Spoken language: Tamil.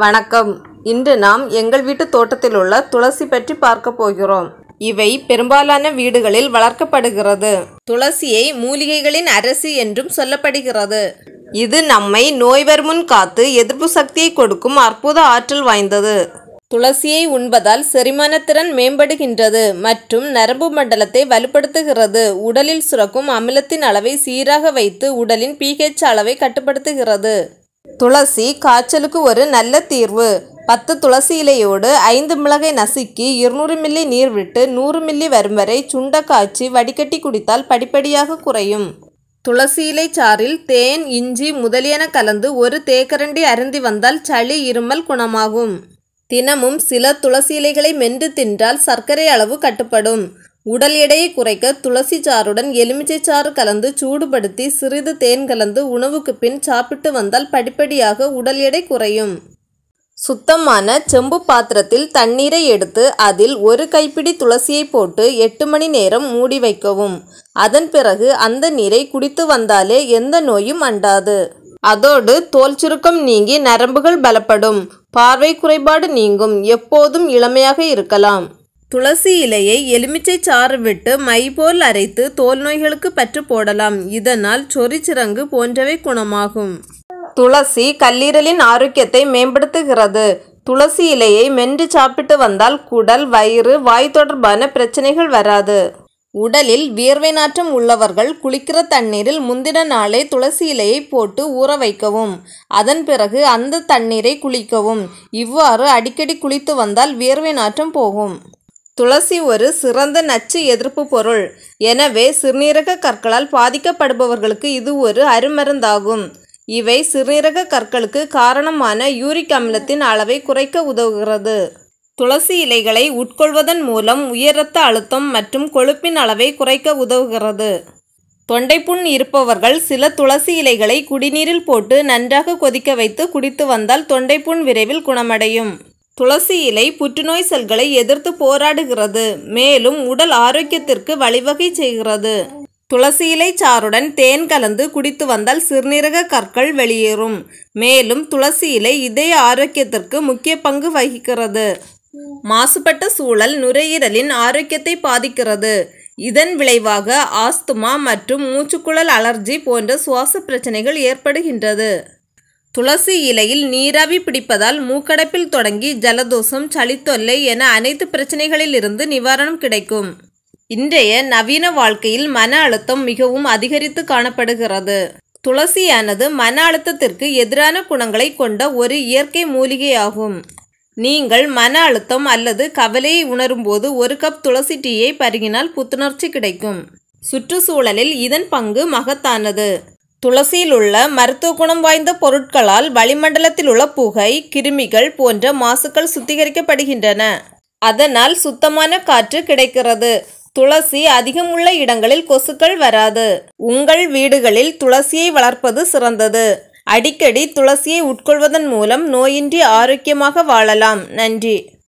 வணக்கம் இன்று நாம் எங்கள் வீட்டு தோட்டத்தில் உள்ள துளசி பற்றி பார்க்க போகிறோம் இவை பெரும்பாலான வீடுகளில் வளர்க்கப்படுகிறது துளசியை மூலிகைகளின் அரசி என்றும் சொல்லப்படுகிறது இது நம்மை நோய்வர் முன் காத்து எதிர்ப்பு சக்தியை கொடுக்கும் அற்புத ஆற்றல் வாய்ந்தது துளசியை உண்பதால் செரிமானத்திறன் மேம்படுகின்றது மற்றும் நரம்பு மண்டலத்தை வலுப்படுத்துகிறது உடலில் சுரக்கும் அமிலத்தின் அளவை சீராக வைத்து உடலின் பிஹெச் அளவை கட்டுப்படுத்துகிறது துளசி காய்ச்சலுக்கு ஒரு நல்ல தீர்வு பத்து துளசி இலையோடு ஐந்து மிளகை நசுக்கி இருநூறு மில்லி நீர் விட்டு நூறு மில்லி வரும் வரை சுண்ட காய்ச்சி வடிகட்டி குடித்தால் படிப்படியாக குறையும் துளசி இலை சாறில் தேன் இஞ்சி முதலியன கலந்து ஒரு தேக்கரண்டி அருந்தி வந்தால் சளி இருமல் குணமாகும் தினமும் சில துளசி இலைகளை மென்று தின்றால் சர்க்கரை அளவு கட்டுப்படும் உடல் எடையை குறைக்க துளசி சாறுடன் எலுமிச்சை சாறு கலந்து சூடுபடுத்தி சிறிது தேன் கலந்து உணவுக்கு பின் சாப்பிட்டு வந்தால் படிப்படியாக உடல் எடை குறையும் சுத்தமான செம்பு பாத்திரத்தில் தண்ணீரை எடுத்து அதில் ஒரு கைப்பிடி துளசியை போட்டு எட்டு மணி நேரம் மூடி வைக்கவும் அதன் பிறகு அந்த நீரை குடித்து வந்தாலே எந்த நோயும் அண்டாது அதோடு தோல் சுருக்கம் நீங்கி நரம்புகள் பலப்படும் பார்வை குறைபாடு நீங்கும் எப்போதும் இளமையாக இருக்கலாம் துளசி இலையை எலுமிச்சை சாறு விட்டு மை போல் அரைத்து தோல் நோய்களுக்கு பற்று போடலாம் இதனால் சொரிச்சிறங்கு போன்றவை குணமாகும் துளசி கல்லீரலின் ஆரோக்கியத்தை மேம்படுத்துகிறது துளசி இலையை மென்று சாப்பிட்டு வந்தால் குடல் வயிறு வாய் தொடர்பான பிரச்சனைகள் வராது உடலில் வியர்வை நாற்றம் உள்ளவர்கள் குளிக்கிற தண்ணீரில் முந்தின நாளே துளசி இலையை போட்டு ஊற வைக்கவும் அதன் பிறகு அந்த தண்ணீரை குளிக்கவும் இவ்வாறு அடிக்கடி குளித்து வந்தால் வியர்வை நாற்றம் போகும் துளசி ஒரு சிறந்த நச்சு எதிர்ப்பு பொருள் எனவே சிறுநீரக கற்களால் பாதிக்கப்படுபவர்களுக்கு இது ஒரு அருமருந்தாகும் இவை சிறுநீரக கற்களுக்கு காரணமான யூரிக் அமிலத்தின் அளவை குறைக்க உதவுகிறது துளசி இலைகளை உட்கொள்வதன் மூலம் உயர் ரத்த அழுத்தம் மற்றும் கொழுப்பின் அளவை குறைக்க உதவுகிறது தொண்டைப்புண் இருப்பவர்கள் சில துளசி இலைகளை குடிநீரில் போட்டு நன்றாக கொதிக்க வைத்து குடித்து வந்தால் தொண்டைப்புண் விரைவில் குணமடையும் துளசி இலை புற்றுநோய் செல்களை எதிர்த்து போராடுகிறது மேலும் உடல் ஆரோக்கியத்திற்கு வழிவகை செய்கிறது துளசி இலை சாறுடன் தேன் கலந்து குடித்து வந்தால் சிறுநீரக கற்கள் வெளியேறும் மேலும் துளசி இலை இதய ஆரோக்கியத்திற்கு முக்கிய பங்கு வகிக்கிறது மாசுபட்ட சூழல் நுரையீரலின் ஆரோக்கியத்தை பாதிக்கிறது இதன் விளைவாக ஆஸ்துமா மற்றும் மூச்சுக்குழல் அலர்ஜி போன்ற சுவாச பிரச்சனைகள் ஏற்படுகின்றது துளசி இலையில் நீராவி பிடிப்பதால் மூக்கடைப்பில் தொடங்கி ஜலதோஷம் சளித்தொல்லை என அனைத்து பிரச்சனைகளில் இருந்து நிவாரணம் கிடைக்கும் இன்றைய நவீன வாழ்க்கையில் மன அழுத்தம் மிகவும் அதிகரித்து காணப்படுகிறது துளசியானது மன அழுத்தத்திற்கு எதிரான குணங்களை கொண்ட ஒரு இயற்கை மூலிகையாகும் நீங்கள் மன அழுத்தம் அல்லது கவலையை உணரும்போது ஒரு கப் துளசி டீயை பருகினால் புத்துணர்ச்சி கிடைக்கும் சுற்றுச்சூழலில் இதன் பங்கு மகத்தானது துளசியில் உள்ள மருத்துவ குணம் வாய்ந்த பொருட்களால் வளிமண்டலத்தில் உள்ள புகை கிருமிகள் போன்ற மாசுக்கள் சுத்திகரிக்கப்படுகின்றன அதனால் சுத்தமான காற்று கிடைக்கிறது துளசி அதிகம் உள்ள இடங்களில் கொசுக்கள் வராது உங்கள் வீடுகளில் துளசியை வளர்ப்பது சிறந்தது அடிக்கடி துளசியை உட்கொள்வதன் மூலம் நோயின்றி ஆரோக்கியமாக வாழலாம் நன்றி